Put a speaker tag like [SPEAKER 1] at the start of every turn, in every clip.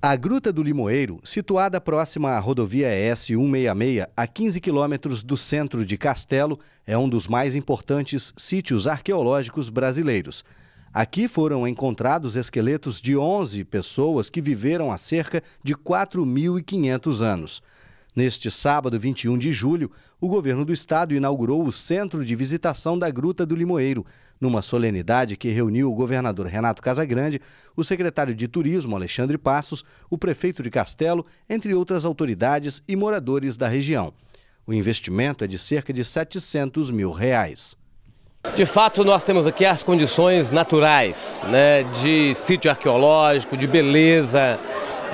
[SPEAKER 1] A Gruta do Limoeiro, situada próxima à rodovia S166, a 15 quilômetros do centro de Castelo, é um dos mais importantes sítios arqueológicos brasileiros. Aqui foram encontrados esqueletos de 11 pessoas que viveram há cerca de 4.500 anos. Neste sábado, 21 de julho, o governo do estado inaugurou o Centro de Visitação da Gruta do Limoeiro, numa solenidade que reuniu o governador Renato Casagrande, o secretário de Turismo Alexandre Passos, o prefeito de Castelo, entre outras autoridades e moradores da região. O investimento é de cerca de 700 mil reais.
[SPEAKER 2] De fato, nós temos aqui as condições naturais, né, de sítio arqueológico, de beleza,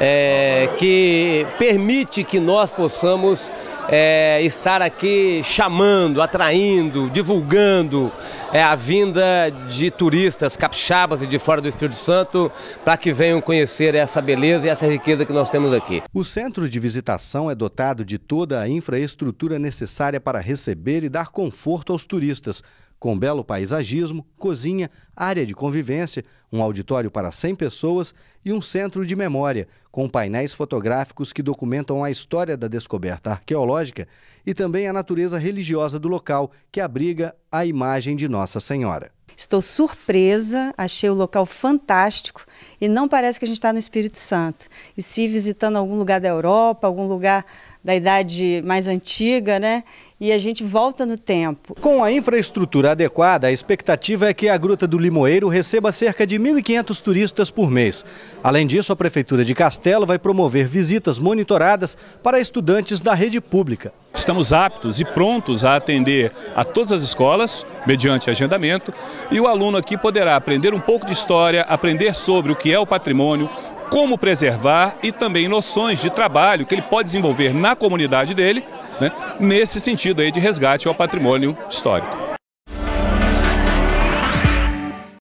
[SPEAKER 2] é, que permite que nós possamos é, estar aqui chamando, atraindo, divulgando é, a vinda de turistas capixabas e de fora do Espírito Santo para que venham conhecer essa beleza e essa riqueza que nós temos aqui.
[SPEAKER 1] O centro de visitação é dotado de toda a infraestrutura necessária para receber e dar conforto aos turistas com belo paisagismo, cozinha, área de convivência, um auditório para 100 pessoas e um centro de memória, com painéis fotográficos que documentam a história da descoberta arqueológica e também a natureza religiosa do local, que abriga a imagem de Nossa Senhora. Estou
[SPEAKER 3] surpresa, achei o local fantástico e não parece que a gente está no Espírito Santo. E se visitando algum lugar da Europa, algum lugar da idade mais antiga, né? E a gente volta no tempo.
[SPEAKER 1] Com a infraestrutura adequada, a expectativa é que a Gruta do Limoeiro receba cerca de 1.500 turistas por mês. Além disso, a Prefeitura de Castelo vai promover visitas monitoradas para estudantes da rede pública.
[SPEAKER 4] Estamos aptos e prontos a atender a todas as escolas, mediante agendamento, e o aluno aqui poderá aprender um pouco de história, aprender sobre o que é o patrimônio, como preservar e também noções de trabalho que ele pode desenvolver na comunidade dele, né, nesse sentido aí de resgate ao patrimônio histórico.